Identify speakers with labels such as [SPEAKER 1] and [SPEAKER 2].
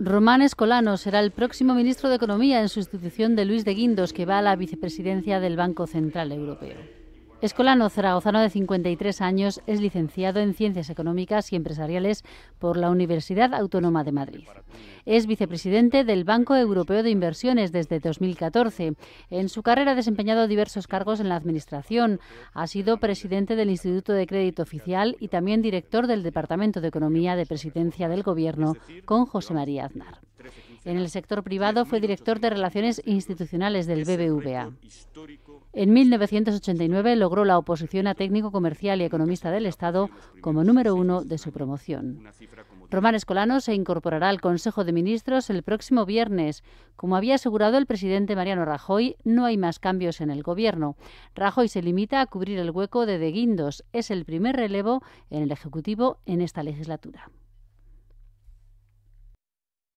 [SPEAKER 1] Román Escolano será el próximo ministro de Economía en sustitución de Luis de Guindos, que va a la vicepresidencia del Banco Central Europeo. Escolano Ozano, de 53 años, es licenciado en Ciencias Económicas y Empresariales por la Universidad Autónoma de Madrid. Es vicepresidente del Banco Europeo de Inversiones desde 2014. En su carrera ha desempeñado diversos cargos en la Administración. Ha sido presidente del Instituto de Crédito Oficial y también director del Departamento de Economía de Presidencia del Gobierno con José María Aznar. En el sector privado fue director de Relaciones Institucionales del BBVA. En 1989 logró la oposición a técnico comercial y economista del Estado como número uno de su promoción. Román Escolano se incorporará al Consejo de Ministros el próximo viernes. Como había asegurado el presidente Mariano Rajoy, no hay más cambios en el Gobierno. Rajoy se limita a cubrir el hueco de De Guindos. Es el primer relevo en el Ejecutivo en esta legislatura.